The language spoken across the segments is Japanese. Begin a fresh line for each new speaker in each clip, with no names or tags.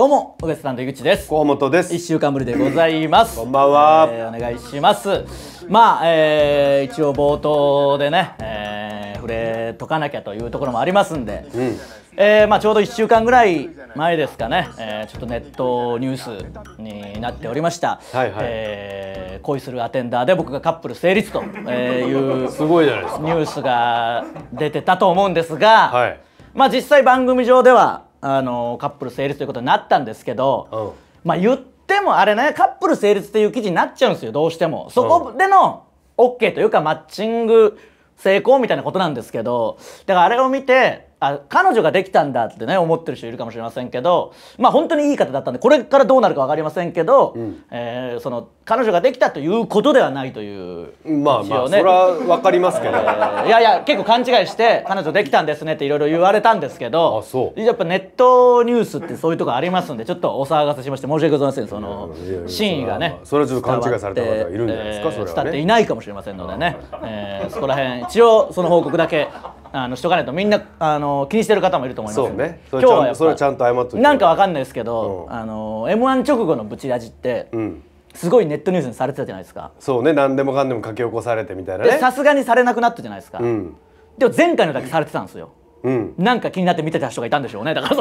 どうも、小口さんと井口です。河本です。一週間ぶりでございます。こんばんは、えー、お願いします。まあ、えー、一応冒頭でね、えー、触れとかなきゃというところもありますんで。うん、えー、まあ、ちょうど1週間ぐらい前ですかね、えー、ちょっとネットニュースになっておりました、はいはい、えー、恋するアテンダーで僕がカップル成立というすごいじゃないですかニュースが出てたと思うんですが、はい、まあ、実際番組上ではあのカップル成立ということになったんですけど、うん、まあ言ってもあれねカップル成立っていう記事になっちゃうんですよどうしてもそこでの OK というかマッチング成功みたいなことなんですけどだからあれを見てあ彼女ができたんだってね思ってる人いるかもしれませんけどまあ本当にいい方だったんでこれからどうなるか分かりませんけど、うん、えー、その彼女ができたということではないというまあまあ、ね、それは
分かりますけど、えー、い
やいや結構勘違いして彼女できたんですねっていろいろ言われたんですけどやっぱネットニュースってそういうとこありますんでちょっとお騒がせしまして申し訳ございませんその真意がねそれはちょっと勘違いされた方がいるんじゃないですか、えー、それは、ね、伝っていないかもしれませんのでね、えー、そこら辺一応その報告だけあのしとかないとみんなあの気にしてる方もいると思いますそうね今日はそれち
ゃんと謝っとなんかわ
かんないですけど、うん、あの M1 直後のブチラジって、うんすごいネットニュースにされてたじゃないですか
そうね何でもかんでも書き起こされてみたいなねさす
がにされなくなったじゃないですか、うん、でも前回のだけされてたんですよ、うん、なんか気になって見てた人がいたんでしょうねだから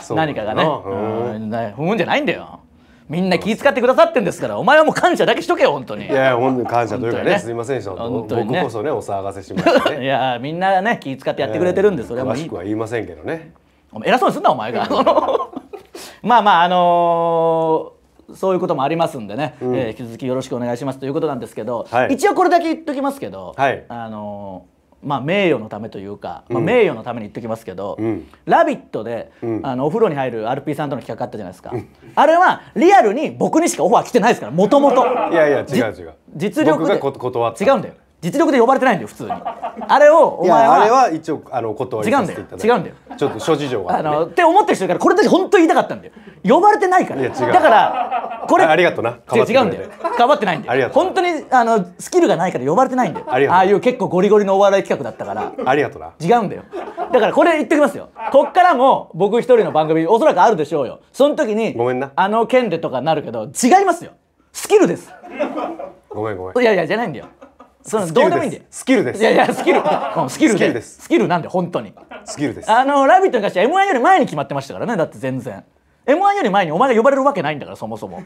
その何かがねうん、ね踏むんじゃないんだよみんな気遣ってくださってんですからお前はもう感謝だけしとけよ本当にいや
本当に感謝というかね、ね、すみませんでした本当に、ね、僕こそねお騒がせしまし
たね いやみんなね気遣ってやってくれてるんで、す、ー、それも詳しく
は言いませんけどね
偉そうにすんなお前が まあまああのーそういうこともありますんでね、うん、えー、引き続きよろしくお願いしますということなんですけど、はい、一応これだけ言っときますけど、はい、あのーまあ、名誉のためというか、まあ、名誉のために言ってきますけど「うん、ラビットで」で、あのお風呂に入る RP さんとの企画あったじゃないですか、うん、あれはリアルに僕にしかオファー来てないですからもともといやいや違う違う実力で違うんだよ実力で呼ばれてないんだよ普通にあれをお前はあれは一応あの断り違うんだよ違うんだよちょっと諸事情があ、ね、のって思ってる人からこれだけ本当言いたかったんだよ呼ばれてないからいや違うだか
らこれありがとうなって違うんだよ
頑張ってないんだよ本当にあのスキルがないから呼ばれてないんだよああいう結構ゴリゴリのお笑い企画だったからありがとうな違うんだよだからこれ言ってきますよこっからも僕一人の番組おそらくあるでしょうよその時にごめんなあの件でとかなるけど違いますよスキルですごめんごめんいやいやじゃないんだよそのどうでもいいんでスキルですいやいやスキル、うん、スキルでスキルなんで本当にスキルですあの「ラビット!」に関しては m 1より前に決まってましたからねだって全然 m 1より前にお前が呼ばれるわけないんだからそもそも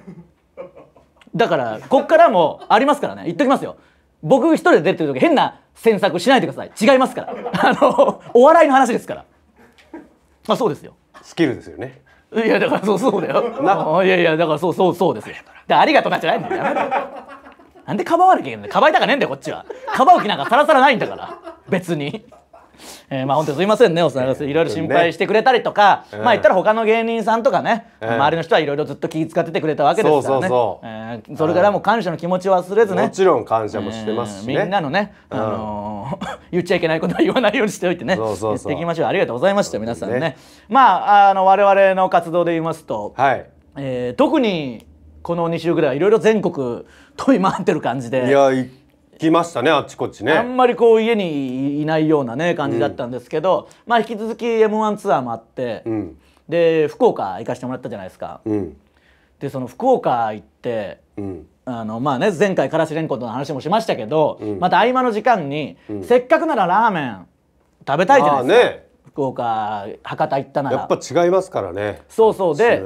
だからこっからもありますからね言っときますよ僕一人で出てる時変な詮索しないでください違いますからあのお笑いの話ですからまあそうですよ
スキルですよねいやだからそうそうだ
よいやいやだからそうそうそうですよありがとうなっちゃないんだよなんでかばわなきゃいけないんだかばいたかねえんだよこっちはかばう気なんかさらさらないんだから別に。えー、まあ本当すいませんねお騒がせいろいろ心配してくれたりとか、ね、まあ言ったら他の芸人さんとかね、うん、周りの人はいろいろずっと気遣っててくれたわけですからねそえー、それからも感謝の気持ちを忘れずね、もちろん感謝もしてますし、ねえー、みんなのね、あのー、言っちゃいけないことは言わないようにしておいてねそうそうそう言っていきましょうありがとうございました皆さんね、ね、まああの我々の活動で言いますと、はいえー、特にこの2週ぐらいいろいろ全国飛び回ってる感じでいや
行きましたねあっちこっちねあんま
りこう家にいないようなね感じだったんですけど、うん、まあ引き続き m 1ツアーもあって、うん、で福岡行かしてもらったじゃないですか、うん、でその福岡行って、あのまあね前回からしれんこんの話もしましたけど、また合間の時間に、せっかくならラーメン食べたいじゃないですか。ね福岡博多行ったならやっ
ぱ違いますからね
そうそうで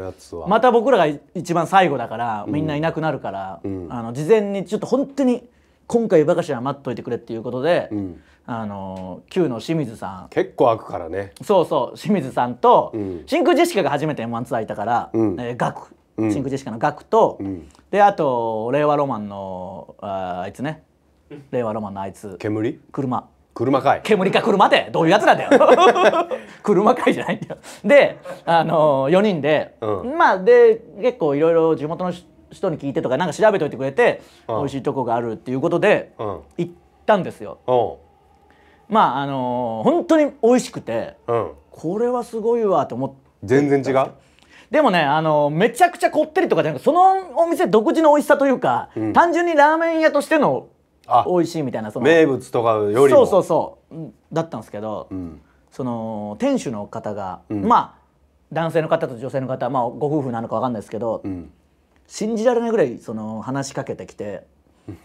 また僕らが一番最後だからみんないなくなるから、うん、あの事前にちょっと本当に今回ばかし待っといてくれっていうことで、うん、あの旧の清水さん結構開くからねそうそう清水さんと、うん、真空ジェシカが初めて M−1 ツアーいたから、うん、えー、ガク真空ジェシカのガクと、うん、であと令和ロマンのああいつね令和ロマンのあいつ煙車車かい煙か車でどういうやつなんだよ 車かいじゃないんだよであの4人で、うん、まあで結構いろいろ地元の人に聞いてとかなんか調べといてくれて、うん、美味しいとこがあるっていうことで、うん、行ったんですよ、うん、まああの本当に美味しくて、うん、これはすごいわと思って全然違うでもねあのめちゃくちゃこってりとかじゃなくそのお店独自の美味しさというか、単純にラーメン屋としての美味しいみたいなその名物とかよりもそうそうそうだったんですけど、うん、その店主の方が、うん、まあ男性の方と女性の方、まあ、ご夫婦なのか分かんないですけど、うん、信じられないぐらいその話しかけてきて。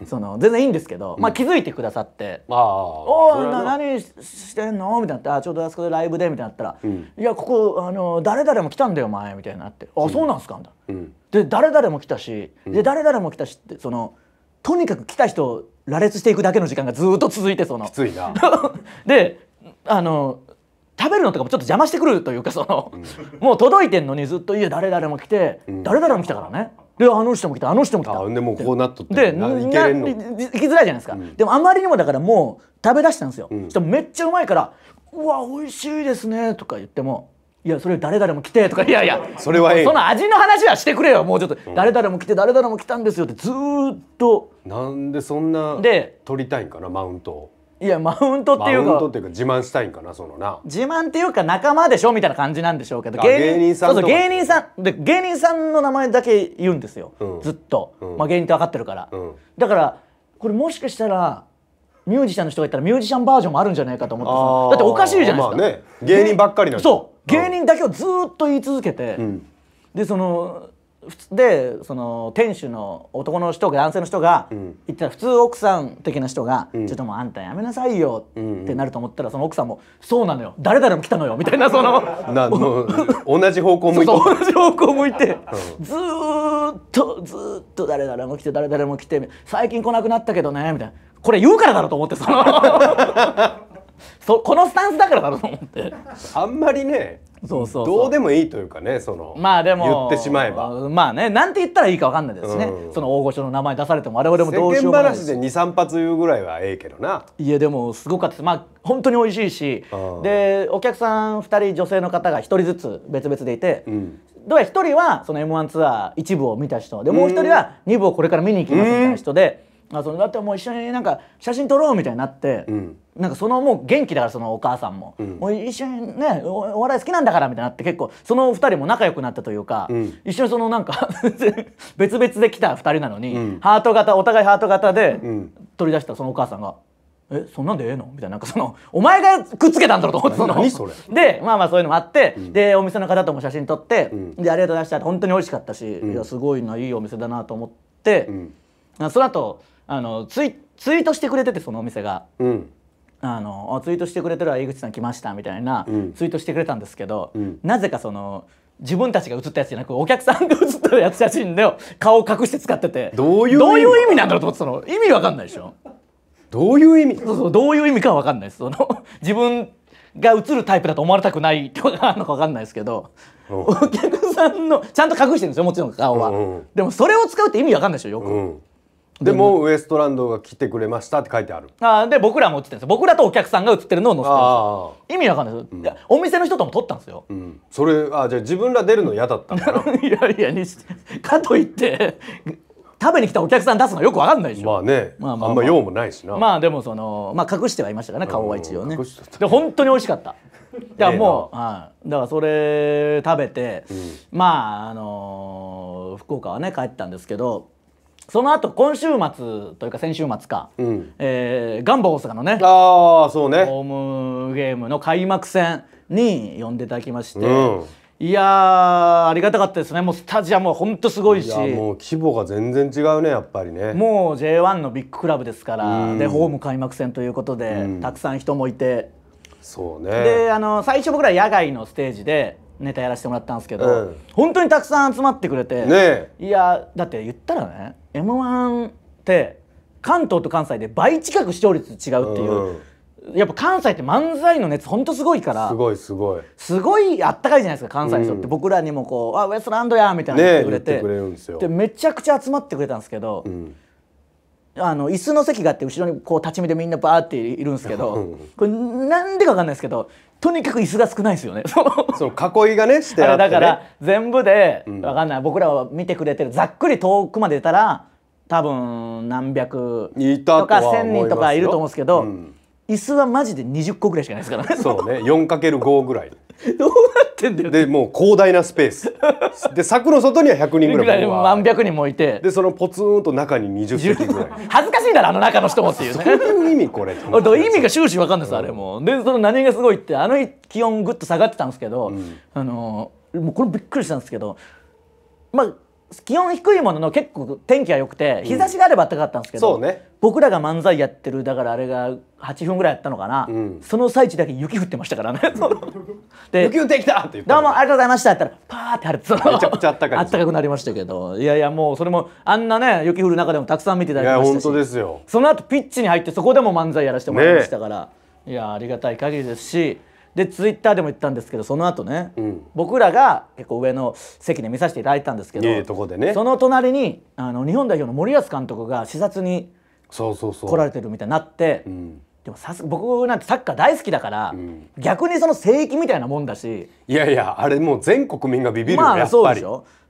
その全然いいんですけど、まあ、気づいてくださって「うん、おお何してんの?」みたいなあちょうどあそこでライブで」みたいなったら「うん、いやここあの誰々も来たんだよ前」みたいになって「あ、そうなんすか」みたいな。で誰々も来たし、で誰々も来たしってそのとにかく来た人羅列していくだけの時間がずっと続いてその。きついな であの食べるのとかもちょっと邪魔してくるというかその、うん、もう届いてんのにずっと「いや誰々も来て、うん、誰々も来たからね」であの人も来たあの人も来たでもこうなっとってで行きづらいじゃないですか、うん、でもあまりにもだからもう食べだしたんですよ、うん、めっちゃうまいから「うわ美味しいですね」とか言ってもいやそれ誰々も来てとかいやいやそれはええその味の話はしてくれよもうちょっと、うん、誰々も来て誰々も来たんですよってずっと
なんでそんなで取りたいんかなマウントを
いやマウントっていうかマウントっ
ていうか自慢した
いんかなそのな自慢っていうか仲間でしょみたいな感じなんでしょうけど芸人さんそうそう芸人さんで芸人さんの名前だけ言うんですよ、うん、ずっと、うん、まあ芸人って分かってるから、だからこれもしかしたらミュージシャンの人がいたらミュージシャンバージョンもあるんじゃないかと思ってさだっておかしいじゃないですか、まあね、芸人ばっかりなんそう芸人だけをずっと言い続けて、うん、でそのでその店主の男の人が男性の人が言ったら普通奥さん的な人が、ちょっともうあんたやめなさいよ」ってなると思ったらその奥さんも「そうなのよ誰々も来たのよ」みたい
なその同じ方向向いて同じ
方向向いて、ずっとずっと「誰々も来て誰々も来て最近来なくなったけどね」みたいなこれ言うからだろうと思ってそのそこのスタンスだからだろうと思ってあんまりねそうそうど
うでもいいというかねその
まあでも言ってしまえばまあねなんて言ったらいいか分かんないですね、うん、その大御所の名前出されても我々もどうしようもない世間話で23発言うぐらいはええけどないやでもすごかったですまあ本当に美味しいし、うん、でお客さん2人女性の方が1人ずつ別々でいて、うん、どうや1人はその m 1ツアー1部を見た人でもう1人は2部をこれから見に行きますみたいな人で。あそのだってもう一緒になんか写真撮ろうみたいになって、うん、なんかそのもう元気だからそのお母さんもうん、もう一緒にねお笑い好きなんだからみたいになって結構その2人も仲良くなったというか、うん、一緒にそのなんか 別々で来た2人なのに、ハート型お互いハート型で取り出したそのお母さんが。えそんなんでええのみたいななんかそのお前がくっつけたんだろと思って そのそでまあまあそういうのもあって、うん、でお店の方とも写真撮って、うん、でありがとうございました本当に美味しかったし、うん、いやすごいないいお店だなと思って、うん、その後あのツイツイートしてくれててそのお店が、うん、あのツイートしてくれてる井口さん来ましたみたいな、ツイートしてくれたんですけど、うん、なぜかその自分たちが写ったやつじゃなくお客さんが写ったやつ写真で顔を隠して使っててどういう意味なんだろうと思ってその意味わかんないでしょどういう意味そうそうどういう意味かわかんないですその自分が映るタイプだと思われたくないとかあるのかわかんないですけどお客さんのちゃんと隠してるんですよもちろん顔は、うんうん、でもそれを使うって意味わかんないでしょよく。うんでもウ
エストランドが来てくれましたって書いてある
あで僕らも写ってるんですよ僕らとお客さんが写ってるのを載せてるんですよ意味わかんないです、うんお店の人とも撮ったんですよ、うん、それあじゃあ自分ら出るの嫌だったのかな いやいやにかといって食べに来たお客さん出すのよくわかんないでしょまあね、まあまあ、まあ、あんま用もないしなまあでもそのまあ隠してはいましたからね顔は一応ね、うん、で本当に美味しかったいや もう、えはい、だからそれ食べて、うん、まああのー、福岡はね帰ったんですけどその後今週末というか先週末か、うん、えー、ガンバ大阪のねあそうねホームゲームの開幕戦に呼んでいただきまして、うん、いやありがたかったですねもうスタジアムは本当すごいしも
う規模が全然違うねやっぱりね
もう J1 のビッグクラブですから、うん、でホーム開幕戦ということで、うん、たくさん人もいてそうねであの最初僕ら野外のステージでネタやらせてもらったんですけど、本当にたくさん集まってくれて、ね、いやだって言ったらね m 1って関東と関西で倍近く視聴率違うっていう、うん、やっぱ関西って漫才の熱ほんとすごいからすごいすごいすごいあったかいじゃないですか関西の人って、うん、僕らにもこう「あウエストランドや」みたいな言ってくれて,、ね、れでめちゃくちゃ集まってくれたんですけど、うん、あの椅子の席があって後ろにこう立ち見でみんなバーっているんですけど、これなんでか分かんないですけどとにかく椅子が少ないですよね。その囲いがねしてあ、ね、だから全部で、うん、わかんない僕らは見てくれてるざっくり遠くまで出たら多分何百とか千人とかいると思うんですけど。うん椅子はマジで20個ぐらいしかないですから
ねそうね 4×5 ぐらい どうなってんだよでもう広大なスペースで柵の外には100人ぐらい万百人もいてでそのポツンと中に20席ぐらい
恥ずかしいだろあの中の人もっていうねそういう意味これ ど意味が終始わかんないです、うん、あれもでその何がすごいってあの気温ぐっと下がってたんですけど、うん、あのもうこれびっくりしたんですけどまあ気温低いものの結構天気が良くて日差しがあれば暖かかったんですけど、うん、そうね僕らが漫才やってるだからあれが8分ぐらいやったのかな、うん、その最中だけ雪降ってましたからね で「雪降ってきた!」って言って「どうもありがとうございました」っったらパーって晴れてめちゃくちゃあったかいあったかくなりましたけどいやいやもうそれもあんなね雪降る中でもたくさん見ていただきましたしいや本当ですよその後ピッチに入ってそこでも漫才やらせてもらいましたから、ね、いやありがたい限りですしでツイッターでも言ったんですけどその後ね、うん、僕らが結構上の席で見させていただいたんですけど、ね、その隣にあの日本代表の森保監督が視察にそうそうそう来られてるみたいになって、うん、でもさす僕なんてサッカー大好きだから、うん、逆にその聖域みたいなもんだし
いやいやあれもう全国民がビビるよ、まあ、やっぱり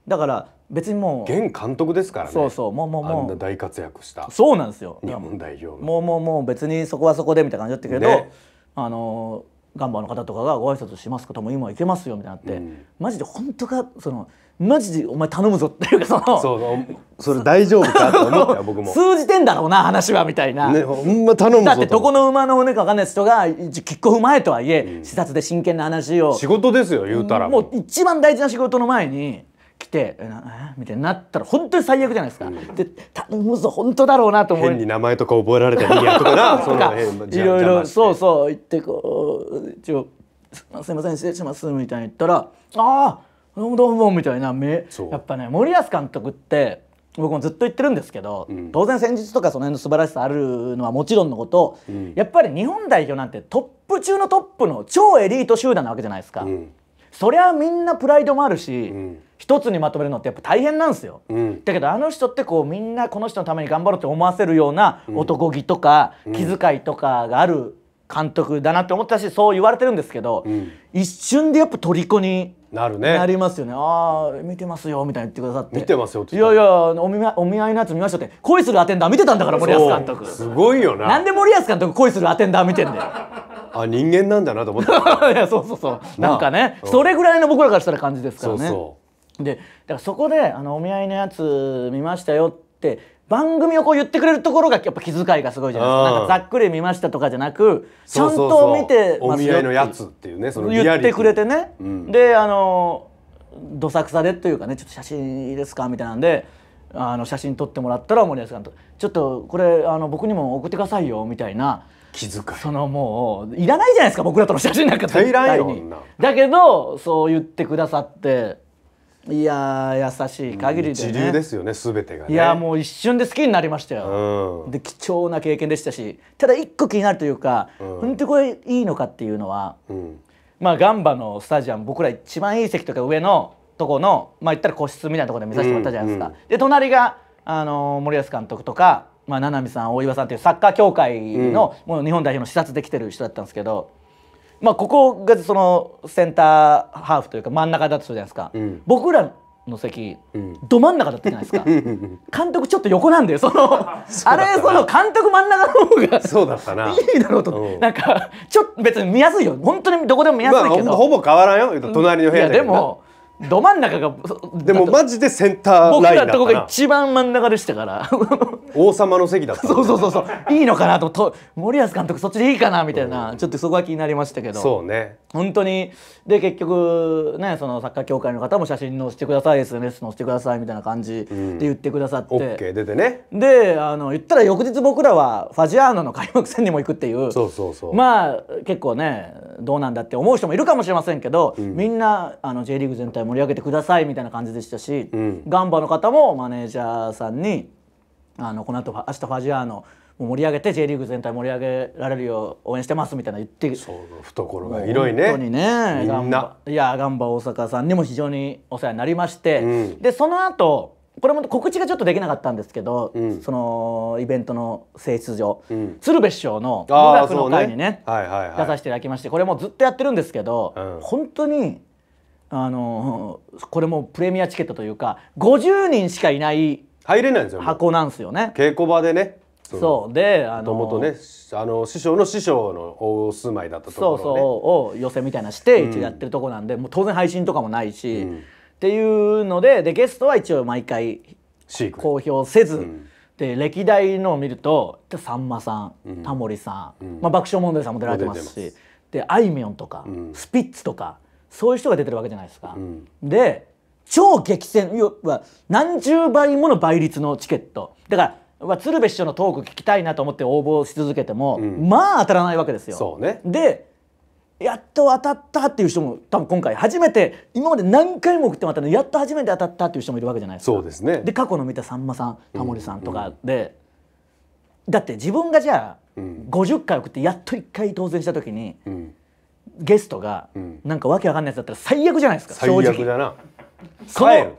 だから別にもう現監督ですからねそうそうもうもうもうあんな
大活躍したそうなんですよ日本代表
もうもうもう別にそこはそこでみたいな感じだったけど、ね、あのーガンバの方とかがご挨拶しますかとも今行けますよみたいなって、うん、マジで本当かそのマジでお前頼むぞっていうかそのそうそれ大丈夫かと思ったよ僕も通じてんだろうな話はみたいな、ね、ほんま頼むぞだってどこの馬の骨か分かんない人がキックオフ前とはいえ、うん、視察で真剣な話を仕事
ですよ言うたらも
う一番大事な仕事の前に来て「えみたいになったら本当に最悪じゃないですか、うん、で頼むぞ本当だろうなと思う変に
名前とか覚えられたりやとかなと かいろいろ
そうそう言ってこう一応「すいません失礼します」みたいに言ったら「ああどうもどうも」みたいな目やっぱね森保監督って僕もずっと言ってるんですけど、うん、当然戦術とかその辺の素晴らしさあるのはもちろんのこと、うん、やっぱり日本代表なんてトップ中のトップの超エリート集団なわけじゃないですか、うん、そりゃみんなプライドもあるし、うん一つにまとめるのってやっぱ大変なんですよ、うん、だけどあの人ってこうみんなこの人のために頑張ろうって思わせるような男気とか気遣いとかがある監督だなって思ったしそう言われてるんですけど、うん、一瞬でやっぱ虜になるねなりますよねああ見てますよみたいに言ってくださって見てますよっていやいやお見お見合いのやつ見ましたって恋するアテンダー見てたんだから森保監督すごいよななんで森保監督恋するアテンダー見てんだよ あ人間なんだなと思った いやそうそうそうなんかね、それぐらいの僕らからしたら感じですからねそうそうでだからそこであのお見合いのやつ見ましたよって番組をこう言ってくれるところがやっぱ気遣いがすごいじゃないですかなんかざっくり見ましたとかじゃなくちゃんと見てますよっ
て言ってくれて
ね、うん、であのどさくさでというかねちょっと写真いいですかみたいなんであの写真撮ってもらったら森保監督ちょっとこれあの僕にも送ってくださいよみたいな気遣いそのもういらないじゃないですか僕らとの写真なんか絶対にだけどそう言ってくださっていや優しい限りで、ね、一流です
よね全てが、ね、いや
もう一瞬で好きになりました
よ、
うん、で貴重な経験でしたしただ一個気になるというか、うん、本当これいいのかっていうのは、うん、まあガンバのスタジアム僕ら一番いい席とか上のとこのまあ言ったら個室みたいなところで見させてもらったじゃないですか、うんうん、で隣が、あの森保監督とか、まあ、七海さん大岩さんっていうサッカー協会の、もう日本代表の視察できてる人だったんですけど。まあ、ここがそのセンターハーフというか真ん中だとするじゃないですか、うん、僕らの席、うん、ど真ん中だったじゃないですか 監督ちょっと横なんだよそのあれその監督真ん中の方がそうだったないいだろうと、うん、なんかちょっと別に見やすいよ本当にどこでも見やすいけど、まあ、ほぼ
変わらんよ隣の部屋でもど真ん中がでもマジでセンターライン僕らのとこが一
番真ん中でしたから王様の席だったそうそうそうそういいのかなとと森保監督そっちでいいかなみたいな、うん、ちょっとそこは気になりましたけどそうね本当にで結局ねそのサッカー協会の方も写真載せてください SNS 載せてくださいみたいな感じで言ってくださって、うん、OK 出てねであの言ったら翌日僕らはファジアーノの開幕戦にも行くっていうまあ結構ねどうなんだって思う人もいるかもしれませんけど、うん、みんなあの J リーグ全体盛り上げてくださいみたいな感じでしたし、うん、ガンバの方もマネージャーさんにあのこの後明日ファジアーノ盛り上げて J リーグ全体盛り上げられるよう応援してますみたいな言ってそう懐が広いね本当にねみんないやガンバ大阪さんにも非常にお世話になりまして、うん、でその後これも告知がちょっとできなかったんですけど、うん、そのイベントの性質上、うん、鶴瓶師匠の「音楽の会」にね、ねはいはい、出させていただきましてこれもずっとやってるんですけど、うん、本当にあのこれもプレミアチケットというか50人しかいない入れないんですよ箱なんですよね稽古場でねそうであのとねあの師匠の師匠のお住まいだったところ、ね、そうそうを寄せみたいなして一応やってるとこなんで、もう当然配信とかもないし。っていうのででゲストは一応毎回公表せず、うん、で歴代のを見るとさんまさん、タモリさん、うん、まあ、爆笑問題さんも出られてますしであいみょんとか、スピッツとかそういう人が出てるわけじゃないですか。で超激戦要は何十倍もの倍率のチケットだから鶴瓶師匠のトーク聞きたいなと思って応募し続けても、まあ当たらないわけですよ。ね、でやっと当たったっていう人も多分今回初めて今まで何回も送ってもらったのにやっと初めて当たったっていう人もいるわけじゃないですか。そうですね、で過去の見たさんまさんタモリさんとかで、うん、だって自分がじゃあ50回送ってやっと1回当選した時に、うん、ゲストがなんかわけわかんないやつだったら最悪じゃないですか正直。最悪だな。帰る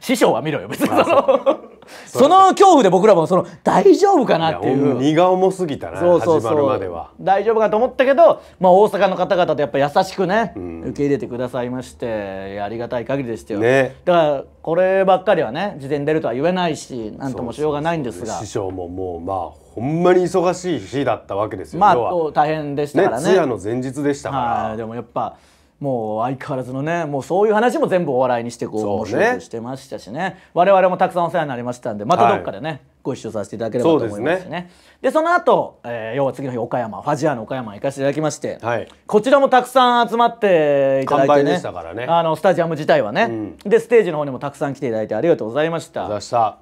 師匠は見ろよ別にそのその恐怖で僕らもその大丈夫かなっていう荷が重すぎたなそまるまでは大丈夫かと思ったけど、まあ、大阪の方々でやっぱ優しくね、うん、受け入れてくださいましてありがたい限りでしたよ、ね、だからこればっかりはね事前出るとは言えないし何ともしようがないんですが師匠ももうまあほんまに忙しい日だったわけですよまあ大変でしたからねね通夜の前日でしたから、はでもやっぱもう相変わらずのねもうそういう話も全部お笑いにしてこうしてましたしね、我々もたくさんお世話になりましたんでまたどっかでね、はい、ご一緒させていただければと思いますしねで、ね、その後、えー、要は次の日岡山ファジアの岡山行かせていただきまして、はい、こちらもたくさん集まっていただいてね、あのスタジアム自体はね、うん、でステージの方にもたくさん来ていただいてありがとうございました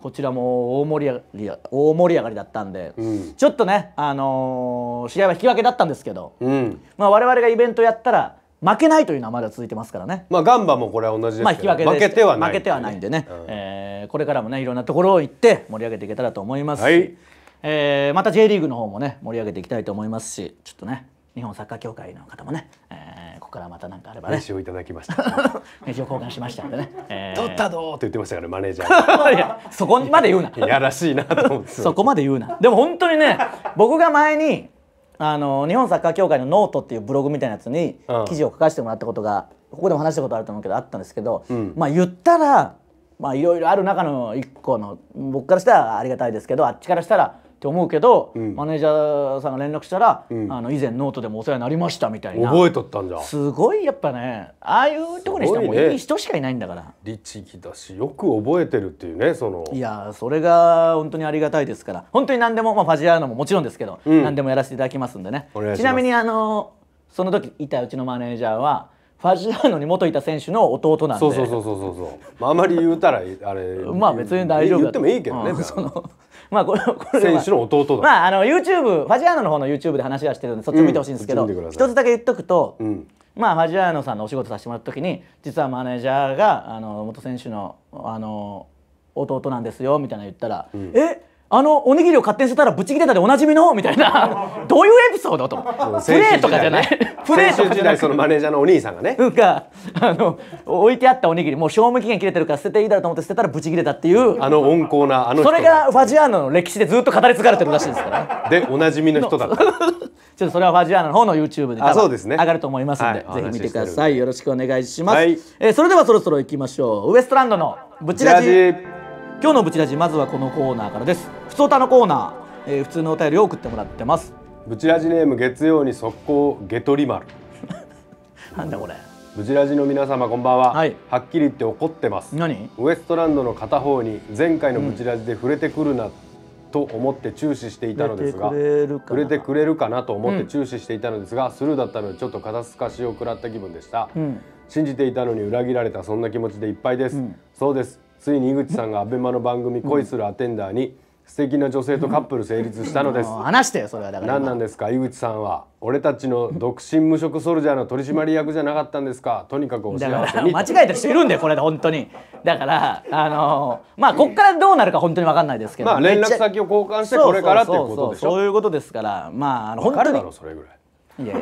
こちらも大盛り上大盛り上がりだったんで、うん、ちょっとね、あのー、試合は引き分けだったんですけど、うん、まあ、我々がイベントやったら負けないというのはまだ続いてますからねまあガンバもこれは同じですけど、まあ、引き分け負けてはない負けてはないんでね、うん、えー、これからもねいろんなところを行って盛り上げていけたらと思いますし、はい、えー、また J リーグの方もね盛り上げていきたいと思いますしちょっとね日本サッカー協会の方もね、えー、ここからまた何かあればね名刺をいただきました 名刺を交換しましたんでね、
えー、取ったぞって言ってましたからマネージャー いやそこまで言うないやらしいなと思ってそこ
まで言うなでも本当にね僕が前にあの日本サッカー協会のノートっていうブログみたいなやつに記事を書かせてもらったことが、ここでも話したことあると思うけどあったんですけど、うん、まあ言ったらまあいろいろある中の一個の僕からしたらありがたいですけどあっちからしたらって思うけど、うん、マネージャーさんが連絡したら、うん、あの以前ノートでもお世話になりましたみたいな覚えとったんゃすごいやっぱねああいうとこにしてもいい人しかいないんだから、律儀だしよく覚えてるっていうねそのいやそれが本当にありがたいですから本当に何でも、まあ、ファジアーノももちろんですけど、うん、何でもやらせていただきますんでねちなみにあのその時いたうちのマネージャーはファジアーノに元いた選手の弟なんでそうそうそうそうそう、まあ、あまり言うたらあれまあ別に大丈夫言ってもいいけどね、そのまあこれこれ選手の弟だまああのユーチューブ、ファジアーノの方の YouTube で話はしてるんでそっちを見てほしいんですけど一、つだけ言っとくと、まあファジアーノさんのお仕事させてもらった時に実はマネージャーがあの元選手のあの弟なんですよみたいな言ったら、うん、えっあのおにぎりを勝手に捨てたらブチ切れたでおなじみのみたいな どういうエピソードとプレーとかじゃないプレーとかじゃないそのマネージャーのお兄さんがねがあの置いてあったおにぎりもう賞味期限切れてるから捨てていいだろうと思って捨てたらブチ切れたっていうあの温厚なあのそれがファジアーノの歴史でずっと語り継がれてるらしいですからでおなじみの人だった ちょっとそれはファジアーノの方の YouTube であそうです、ね、上がると思いますんで、ねはい、ぜひ見てくださいよろしくお願いします、はい、えー、それではそろそろ行きましょうウエストランドのブチラジ今日のブチラジまずはこのコーナーからです普通歌のコーナー、えー、普通のお便りを送ってもらってます
ブチラジネーム月曜に速攻ゲトリマル
なんだ
これブチラジの皆様こんばんは、はい、はっきり言って怒ってます何ウエストランドの片方に前回のブチラジで触れてくるな、うんと思って注視していたのですが触れ触れてくれるかなと思って注視していたのですが、うん、スルーだったのでちょっと肩透かしを食らった気分でした、うん、信じていたのに裏切られたそんな気持ちでいっぱいです、うん、そうですついに井口さんがアベマの番組「恋するアテンダー」に素敵な女性とカップル成立したのです
話してよそれはだから何な
んですか井口さんは俺たちの独身無職ソルジャーの取締役じゃなかったんですかとにかくお幸せに間違えた人いるんでこれで本当に
だからあのー、まあこっからどうなるか本当に分かんないですけど、まあ、連絡先
を交換してこれからっていうことでしょそう
いうことですからまああの本当にそれぐらいいや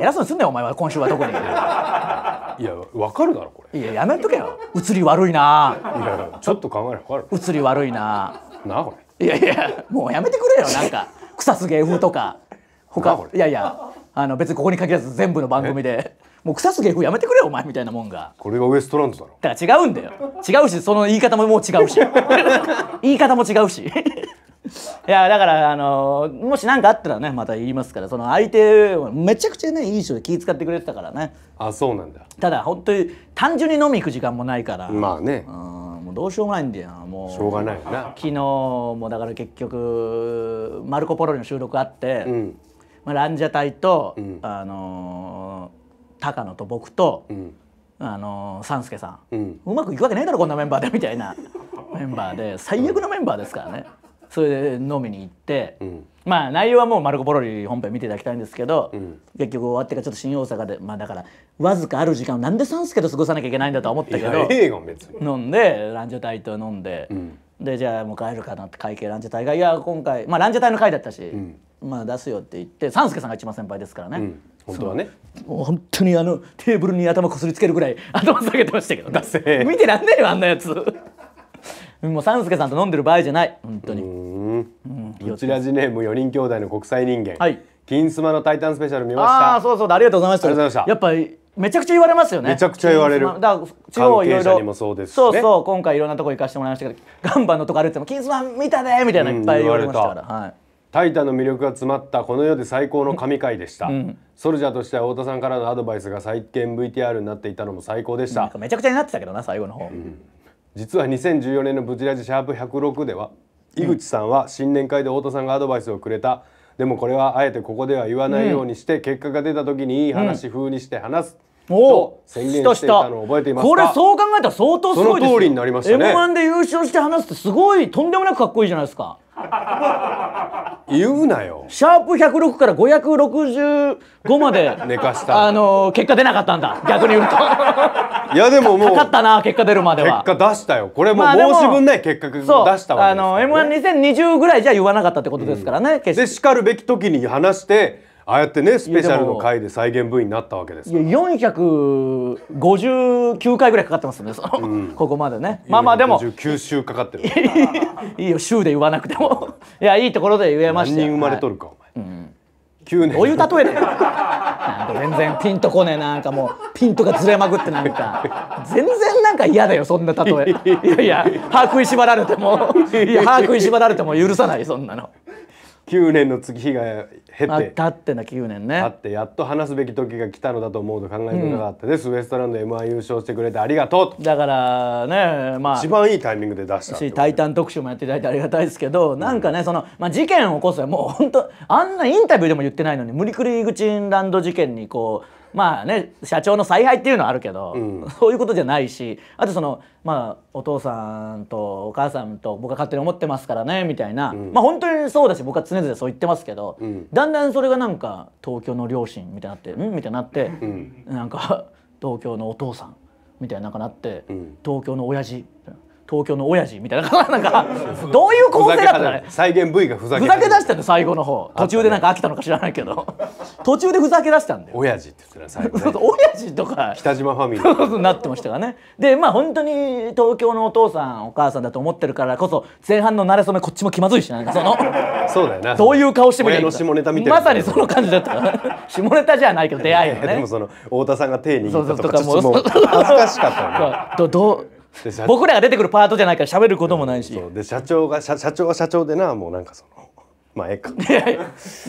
偉そうにすんなよお前は今週は特にいやわかるだろこれいややめとけよ移り悪いないやちょっと考えればわかる移り悪いななあこれいやいやもうやめてくれよなんか草津芸風とか他いやいやあの別にここに限らず全部の番組でもう草津芸風やめてくれよお前みたいなもんがこれがウエストランドだろだから違うんだよ違うしその言い方ももう違うし 言い方も違うし いやだからあのもし何かあったらねまた言いますからその相手めちゃくちゃねいい人で気遣ってくれてたからねあそうなんだただ本当に単純に飲み行く時間もないからまあねうんもうどうしようもないんだよもうしょうがないな昨日もだから結局「マルコ・ポロリ」の収録あって、まあ、ランジャタイと、うん、あの高野と僕と、うんあの三助さん、うん、うまくいくわけないだろこんなメンバーでみたいなメンバーで最悪のメンバーですからね。それで飲みに行って、うん、まあ内容はもうルコ・ポロリ本編見ていただきたいんですけど、うん、結局終わってからちょっと新大阪でまあだからわずかある時間をなんで三助と過ごさなきゃいけないんだとは思ったけど飲んでランジャタイと飲んで、うん、でじゃあもう帰るかなって会計ランジャタイが「いや今回まあランジャタイの会だったし、まあ出すよ」って言って三助さんが一番先輩ですからね。本当はね本当にあのテーブルに頭こすりつけるぐらい 頭下げてましたけど、見てらんねえよあんなやつ もう三助さんと飲んでる場合じゃない本当に。う
ちラジネーム4人兄弟の国際人間、はい、金スマのタイタンスペシャル見ましたあそ
うそうありがとうございましたありがとうございましたやっぱりめちゃくちゃ言われますよねめちゃくちゃ言われるだから地方いろいそう、ね、そう今回いろんなとこ行かせてもらいましたけどガンバのとこ歩っても「金スマ見たね」みたいないっぱい言われましたから、うん、は
いタイタンの魅力が詰まったこの世で最高の神回でした、うん、ソルジャーとしては太田さんからのアドバイスが再建 VTR になっていたのも最高でしためちゃくちゃになってたけどな最後の方、うん、実は2014年のブチラジシャープ106では井口さんは新年会で太田さんがアドバイスをくれたでもこれはあえてここでは言わないようにして、結果が出た時にいい話風にして話す、
と宣言していたのを覚えていますかこれそう考えたら相当すごいですその通りになりましたね M1 で優勝して話すってすごいとんでもなくかっこいいじゃないですか言うなよシャープ106から565まで 寝かしたあの結果出なかったんだ逆に言うと いやでももうかかったな結果出るまで
は結果出したよこれもう申し分ない結果出したわけですかね、
まあ、m 1 2 0 2 0ぐらいじゃ言わなかったってこと
ですからね、うん、でしかるべき時に話してああやってねスペシャルの回で再現部位になったわけで
すからいや459回ぐらいかかってますね、うん、ここまでねまあまあでも9週かかってるいいよ週で言わなくてもいやいいところで言えました生まれとるか、はい、お前、うん、9年どういう例えだよ全然ピンとこねえなんかもうピンとがずれまくってなんか全然なんか嫌だよそんな例え いやいや歯食いしばられてもいや歯食いしばられても許さないそんなの。
9年の月日が経ってたってな9年ね経ってやっと話すべき時が来たのだと思うと考えてなかったです、うん、ウエストランド m 1優勝してくれてありがと
うだからねまあ一番いいタイミングで出したし「タイタン」特集もやっていただいてありがたいですけど、うん、なんかねその、まあ、事件を起こすもう本当あんなインタビューでも言ってないのに無理くり口ンランド事件にこうまあね社長の采配っていうのはあるけど、うん、そういうことじゃないしあとそのまあお父さんとお母さんと僕は勝手に思ってますからねみたいな、うん、まあ本当にそうだし僕は常々そう言ってますけど、うん、だんだんそれがなんか東京の両親みたいになってうんみたいになって、うん、なんか東京のお父さんみたいななんかなって、東京の親父みたいな。東京の親父みたいな なんかどういう構成だったね再現部位がふざけふざけ出したの最後の方途中でなんか飽きたのか知らないけど 途中でふざけ出したんだよ親父って言ってた最後、ね、そうそう親父とか北島ファミリーなってましたからねでまあ本当に東京のお父さんお母さんだと思ってるからこそ前半の慣れ初めこっちも気まずいしなんかその そうだよなどういう顔してもいいの下ネタ見てまさにその感じだったから下ネタじゃないけど出会
いがねでもその太田さんが手にそうそうとかもう恥ず
かしかったよねどど僕ら
が出てくるパートじゃないから喋ることもないし、で社長が社長は社長でなもうなんかその
まあええか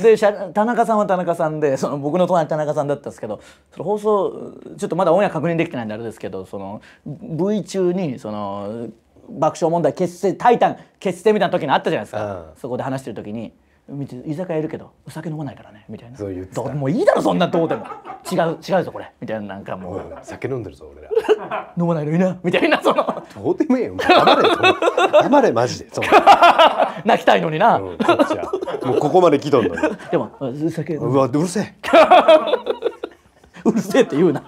で田中さんは田中さんでその僕の隣田中さんだったんですけどその放送ちょっとまだオンエア確認できてないんであれですけどその V 中にその爆笑問題結成「タイタン」結成みたいな時にあったじゃないですか、うん、そこで話してる時に。居酒屋いるけどお酒飲まないからねみたいなそう言ってたもういいだろそんなと思っても違う違うぞこれみたいななんかもう、酒飲んでるぞ俺ら飲まないのいいなみたいなそのどうでもいいよ黙れ黙れマジで 泣きたいのにな、うん、も
うここまで来とんのだ
でも酒う
わうるせえ
うるせえって言うな、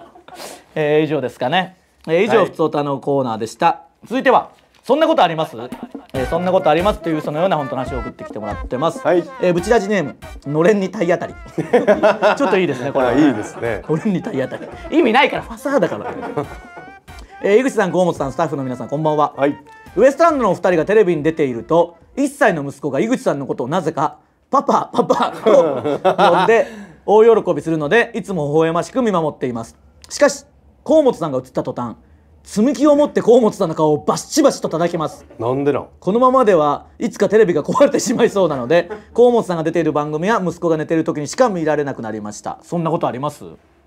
えー、以上ですかね、えー、以上、ふつおたのコーナーでした続いてはそんなことあります、えー、そんなことありますというそのような本当の話を送ってきてもらってます、はい、えー、ブチラジネームのれんに体当たり ちょっといいですねこれはいいですねのれんに体当たり意味ないからファサーだから、えー、井口さん河本さんスタッフの皆さんこんばんは、はい、ウエストランドのお二人がテレビに出ていると1歳の息子が井口さんのことをなぜかパパパパと呼んで 大喜びするのでいつも微笑ましく見守っていますしかし河本さんが映った途端積木を持って河本さんの顔をバシバシと叩きますなんでなんこのままではいつかテレビが壊れてしまいそうなので 河本さんが出ている番組は息子が寝てる時にしか見られなくなりましたそんなことあります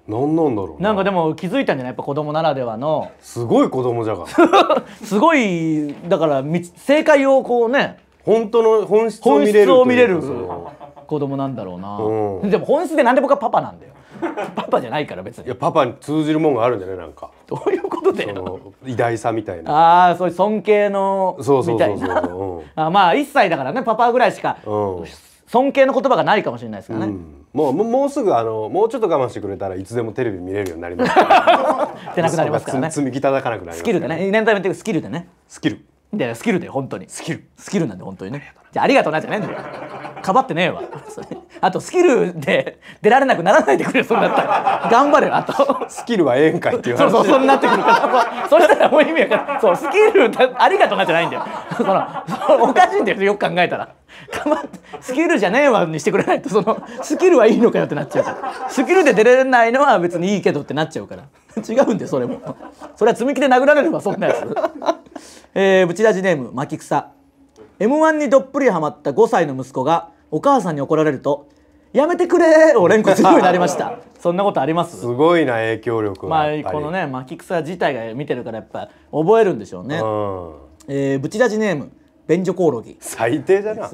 なんなんだろうなんかでも気づいたんじゃないやっぱ子供ならではのすごい子供じゃが すごいだから正解をこうね本当の本質を見れる本質を見れる子供なんだろうな、うん、でも本質でなんで僕はパパなんだよパパ
じゃないから別にいやパパに通じるもんがあるんじゃないなんかどういうことだよ偉大さみたいな
ああそういう尊敬のみたいな あまあ一歳だからねパパぐらいしか、うん、尊敬の言葉がないかもしれないですからね、う
んもうもうすぐあのもうちょっと我慢してくれたらいつでもテレビ見れるようになりますか
出なくなりますからね積
み木叩かなくなりますスキルでね
年代目っスキルでねスキルでスキルで本当にスキルスキルなんで本当にねじゃあありがとうなじゃないんだよかばってねえわあとスキルで出られなくならないでくれよそうなったら頑張れあとスキルはええんかいっていう話そうそうそうなってくるからそしたらもう意味わからんそうスキルありがとうなんじゃないんだよそのおかしいんだよよく考えたらかばってスキルじゃねえわにしてくれないとそのスキルはいいのかよってなっちゃうからスキルで出れないのは別にいいけどってなっちゃうから違うんでそれもそれは積み木で殴られればそんなやつえー、ブチラジネーム巻草 m 1にどっぷりハマった5歳の息子がお母さんに怒られると「やめてくれ!」を連呼するようになりました そんなことありますすごいな影響力まあこのね巻き草自体が見てるからやっぱ覚えるんでしょうね、うん、えー、ブチラジネーム便所コオロギ最低だな、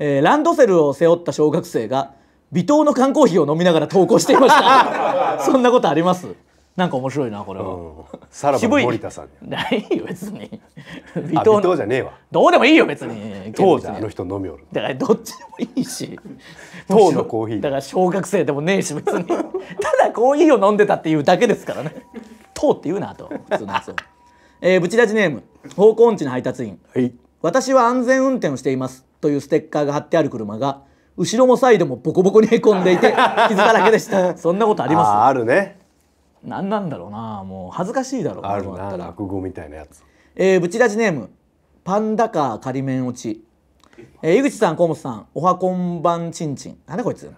えー、ランドセルを背負った小学生が微糖の缶コーヒーを飲みながら投稿していました そんなことありますなんか面白いなこれは、うん、森田さんないよ別にじゃねえわどうでもいいよ別にあの人飲みおるだからどっちでもいいし のコーヒーだから小学生でもねえし別に ただコーヒーを飲んでたっていうだけですからね糖って言うなと普通のえー、ブチラジネーム方向音痴の配達員、はい、私は安全運転をしていますというステッカーが貼ってある車が後ろもサイドもボコボコにへこんでいて傷だらけでした そんなことありますあるね何なんだろうなもう恥ずかしいだろうあるな落語みたいなやつえー、ブチラジネームパンダカー仮面落ちえー、井口さん河本さんおはこんばんちんちんなんだこいつ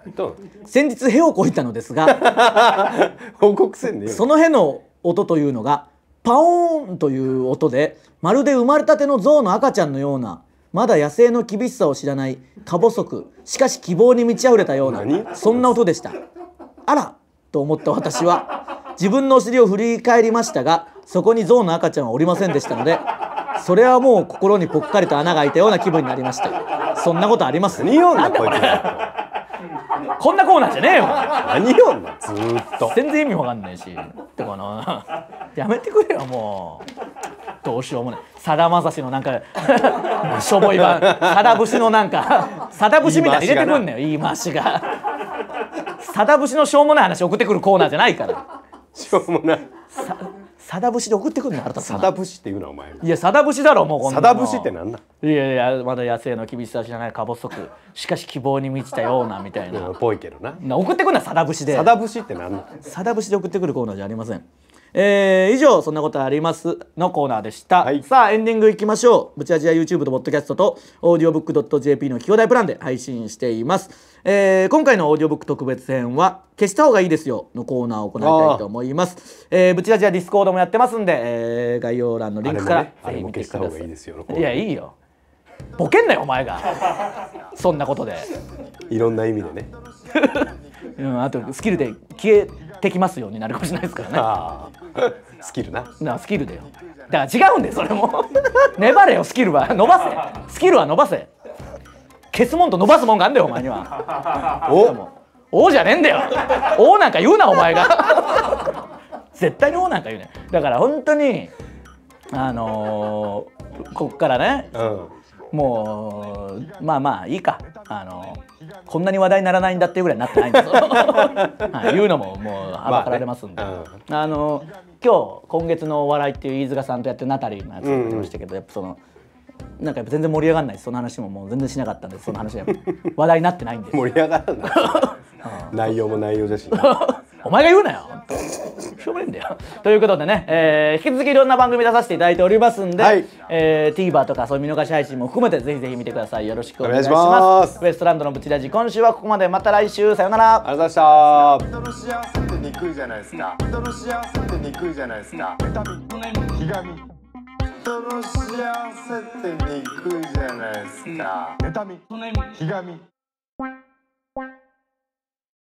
先日屁をこいたのですが 報告せんねその屁の音というのがパオーンという音でまるで生まれたての象の赤ちゃんのようなまだ野生の厳しさを知らない過細くしかし希望に満ち溢れたようなそんな音でしたあらと思った私は自分のお尻を振り返りましたがそこに象の赤ちゃんはおりませんでしたのでそれはもう心にぽっかりと穴が開いたような気分になりましたそんなことあります何言んだこいつこんなコーナーじゃねえよ何言んだずっと全然意味わかんないしってかなやめてくれよもうどうしようもないさだまさしのなんかしょぼい版さだ節のなんかさだ節みたいに入れてくんなよ言い回しがさだ節のしょうもない話送ってくるコーナーじゃないからしょうもないさサダ節で送ってくるの腹立つサダ節っていうのお前いやさだ節だろもうこんなサダ節ってなんだいやいやまだ野生の厳しさ知らないかぼそくしかし希望に満ちたようなみたいなぽいけどな送ってくるのはサ節でさだ節ってなんださだ節で送ってくるコーナーじゃありませんえー、以上「そんなことあります」のコーナーでした、はい、さあエンディングいきましょうぶちアジア YouTube とポッドキャストと a u d i ッ b o o k j p の費用プランで配信しています、えー、今回のオーディオブック特別編は「消した方がいいですよ」のコーナーを行いたいと思います、えー、ブチアジアディスコードもやってますんで、えー、概要欄のリンクからあれ,、ね、消した方がいいやいいよボケんなよお前がそんなことで
いろんな意味でね
うん、あとスキルで消えってきますようになるかもしれないですからね スキルななスキルだよだから違うんだよそれも 粘れよスキルは伸ばせスキルは伸ばせ消すもんと伸ばすもんがあんだよお前に
は
おおじゃねえんだよ王なんか言うなお前が 絶対に王なんか言うねだから本当にあのー、こっからね、うんもうまあまあいいかあのこんなに話題にならないんだっていうぐらいになってないんですよ、はい、いうのももう暴かられますんで、まあねうん、あの今日今月のお笑いっていう飯塚さんとやってるナタリーのやつやってましたけど、うんやっぱその。なんか全然盛り上がらないその話ももう全然しなかったんでその話は話題になってないんで 盛り上がらない
内容も内容だし、
お前が言うなよ。しょうもないんだよ。ということでね、えー、引き続きいろんな番組出させていただいておりますんで、はい、えー、TVer とかそういう見逃し配信も含めてぜひぜひ見てください。よろしくお願いします。ますウエストランドのブチラジ、今週はここまで。また来週、さよなら。ありがとうございました。人の幸せってに
くいじゃないですか。人の幸せってにくいじゃないですか。妬み、ひがみ。人の幸せってにくいじゃないですか。み、ひがみ。